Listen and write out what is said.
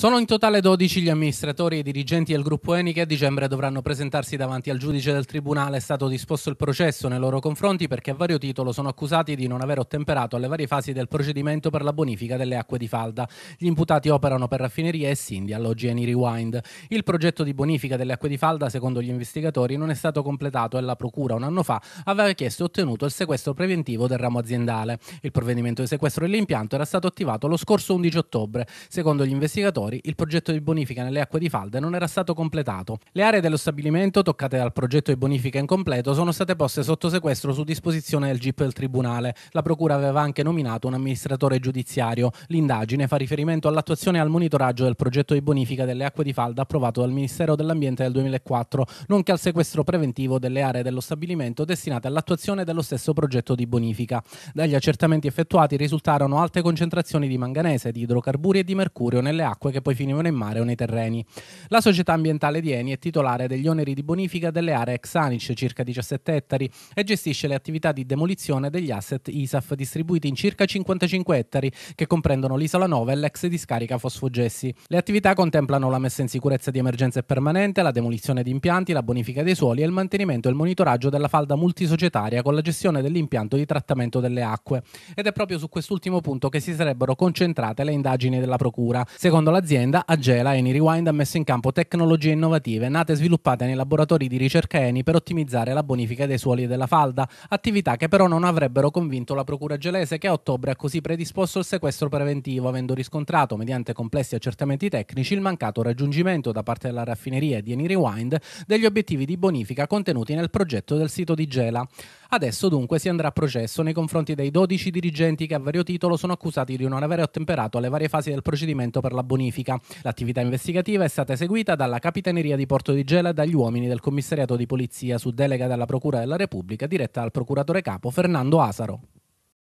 Sono in totale 12 gli amministratori e i dirigenti del gruppo Eni che a dicembre dovranno presentarsi davanti al giudice del tribunale. È stato disposto il processo nei loro confronti perché a vario titolo sono accusati di non aver ottemperato alle varie fasi del procedimento per la bonifica delle acque di falda. Gli imputati operano per raffinerie e Sindia, alloggi Eni Rewind. Il progetto di bonifica delle acque di falda, secondo gli investigatori, non è stato completato e la procura un anno fa aveva chiesto e ottenuto il sequestro preventivo del ramo aziendale. Il provvedimento di sequestro dell'impianto era stato attivato lo scorso 11 ottobre. Secondo gli investigatori Mori, il progetto di bonifica nelle acque di falde non era stato completato. Le aree dello stabilimento, toccate dal progetto di bonifica incompleto, sono state poste sotto sequestro su disposizione del GIP del Tribunale. La Procura aveva anche nominato un amministratore giudiziario. L'indagine fa riferimento all'attuazione e al monitoraggio del progetto di bonifica delle acque di falda approvato dal Ministero dell'Ambiente nel 2004, nonché al sequestro preventivo delle aree dello stabilimento destinate all'attuazione dello stesso progetto di bonifica. Dagli accertamenti effettuati risultarono alte concentrazioni di manganese, di idrocarburi e di mercurio nelle acque che poi finivano in mare o nei terreni. La società ambientale di Eni è titolare degli oneri di bonifica delle aree ex Anic, circa 17 ettari, e gestisce le attività di demolizione degli asset ISAF distribuiti in circa 55 ettari, che comprendono l'isola 9 e l'ex discarica Fosfogessi. Le attività contemplano la messa in sicurezza di emergenze permanente, la demolizione di impianti, la bonifica dei suoli e il mantenimento e il monitoraggio della falda multisocietaria con la gestione dell'impianto di trattamento delle acque. Ed è proprio su quest'ultimo punto che si sarebbero concentrate le indagini della Procura. Secondo la l'azienda, Agela Eni Rewind ha messo in campo tecnologie innovative nate e sviluppate nei laboratori di ricerca Eni per ottimizzare la bonifica dei suoli e della falda, attività che però non avrebbero convinto la procura gelese che a ottobre ha così predisposto il sequestro preventivo, avendo riscontrato, mediante complessi accertamenti tecnici, il mancato raggiungimento da parte della raffineria di Eni Rewind degli obiettivi di bonifica contenuti nel progetto del sito di Gela. Adesso dunque si andrà a processo nei confronti dei 12 dirigenti che a vario titolo sono accusati di non aver ottemperato alle varie fasi del procedimento per la bonifica. L'attività investigativa è stata eseguita dalla Capitaneria di Porto di Gela e dagli uomini del commissariato di polizia su delega della Procura della Repubblica diretta dal procuratore capo Fernando Asaro.